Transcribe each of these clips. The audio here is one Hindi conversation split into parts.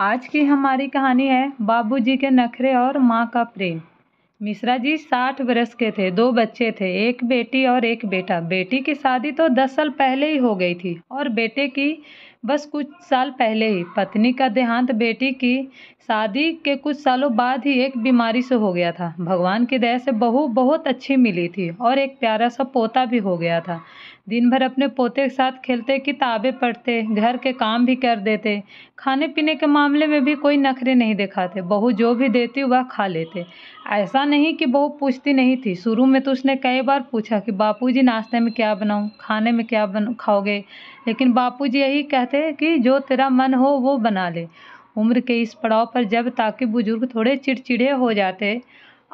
आज की हमारी कहानी है बाबूजी के नखरे और माँ का प्रेम मिश्रा जी साठ बरस के थे दो बच्चे थे एक बेटी और एक बेटा बेटी की शादी तो दस साल पहले ही हो गई थी और बेटे की बस कुछ साल पहले ही पत्नी का देहांत बेटी की शादी के कुछ सालों बाद ही एक बीमारी से हो गया था भगवान की दया से बहू बहुत अच्छी मिली थी और एक प्यारा सा पोता भी हो गया था दिन भर अपने पोते के साथ खेलते किताबें पढ़ते घर के काम भी कर देते खाने पीने के मामले में भी कोई नखरे नहीं दिखाते बहू जो भी देती वह खा लेते ऐसा नहीं कि बहू पूछती नहीं थी शुरू में तो उसने कई बार पूछा कि बापूजी नाश्ते में क्या बनाऊँ खाने में क्या बन खाओगे लेकिन जी यही कहते कि जो तेरा मन हो वो बना ले उम्र के इस पड़ाव पर जब ताकि बुजुर्ग थोड़े चिड़चिड़े हो जाते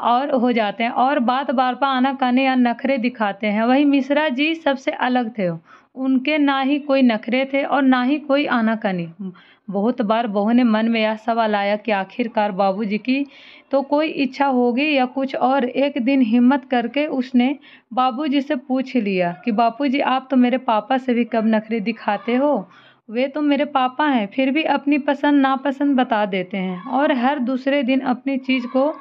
और हो जाते हैं और बात बार पर कहने या नखरे दिखाते हैं वही मिश्रा जी सबसे अलग थे उनके ना ही कोई नखरे थे और ना ही कोई आना कहने बहुत बार बहू ने मन में यह सवाल आया कि आखिरकार बाबूजी की तो कोई इच्छा होगी या कुछ और एक दिन हिम्मत करके उसने बाबूजी से पूछ लिया कि जी आप तो मेरे पापा से भी कब नखरे दिखाते हो वे तो मेरे पापा हैं फिर भी अपनी पसंद नापसंद बता देते हैं और हर दूसरे दिन अपनी चीज़ को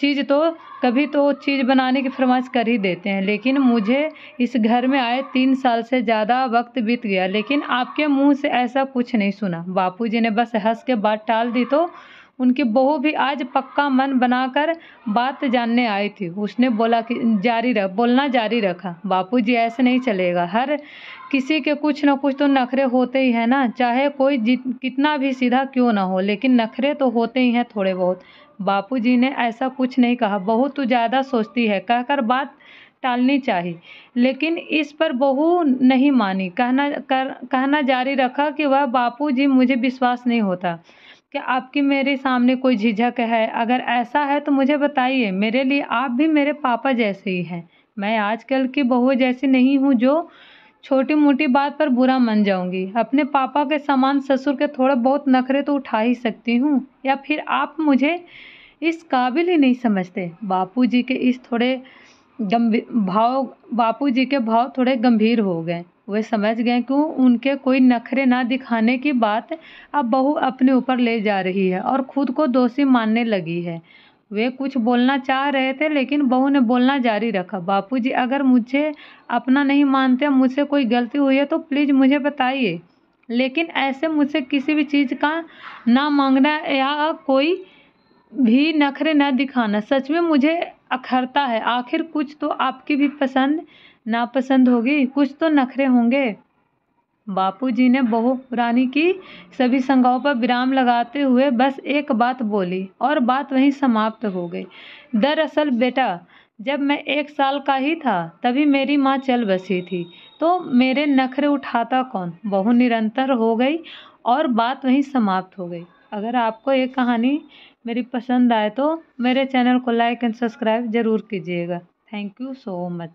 चीज़ तो कभी तो चीज़ बनाने की फरमाइश कर ही देते हैं लेकिन मुझे इस घर में आए तीन साल से ज़्यादा वक्त बीत गया लेकिन आपके मुंह से ऐसा कुछ नहीं सुना बापू जी ने बस हंस के बात टाल दी तो उनकी बहू भी आज पक्का मन बनाकर बात जानने आई थी उसने बोला कि जारी रख बोलना जारी रखा बापू जी ऐसे नहीं चलेगा हर किसी के कुछ ना कुछ तो नखरे होते ही हैं ना चाहे कोई जित कितना भी सीधा क्यों ना हो लेकिन नखरे तो होते ही हैं थोड़े बहुत बापूजी ने ऐसा कुछ नहीं कहा बहू तू ज़्यादा सोचती है कहकर बात टालनी चाहिए लेकिन इस पर बहू नहीं मानी कहना कर कहना जारी रखा कि वह बापूजी मुझे विश्वास नहीं होता कि आपकी मेरे सामने कोई झिझक है अगर ऐसा है तो मुझे बताइए मेरे लिए आप भी मेरे पापा जैसे ही हैं मैं आजकल की बहू जैसी नहीं हूँ जो छोटी मोटी बात पर बुरा मन जाऊंगी अपने पापा के समान ससुर के थोड़ा बहुत नखरे तो उठा ही सकती हूँ या फिर आप मुझे इस काबिल ही नहीं समझते बापू जी के इस थोड़े गंभीर भाव बापू जी के भाव थोड़े गंभीर हो गए वे समझ गए कि उनके कोई नखरे ना दिखाने की बात अब बहू अपने ऊपर ले जा रही है और खुद को दोषी मानने लगी है वे कुछ बोलना चाह रहे थे लेकिन बहू ने बोलना जारी रखा बापूजी अगर मुझे अपना नहीं मानते मुझसे कोई गलती हुई है तो प्लीज़ मुझे बताइए लेकिन ऐसे मुझसे किसी भी चीज़ का ना मांगना या कोई भी नखरे ना दिखाना सच में मुझे अखरता है आखिर कुछ तो आपकी भी पसंद नापसंद होगी कुछ तो नखरे होंगे जी ने बहू पुरानी की सभी संज्ञाओं पर विराम लगाते हुए बस एक बात बोली और बात वहीं समाप्त हो गई दरअसल बेटा जब मैं एक साल का ही था तभी मेरी माँ चल बसी थी तो मेरे नखरे उठाता कौन बहू निरंतर हो गई और बात वहीं समाप्त हो गई अगर आपको ये कहानी मेरी पसंद आए तो मेरे चैनल को लाइक एंड सब्सक्राइब ज़रूर कीजिएगा थैंक यू सो मच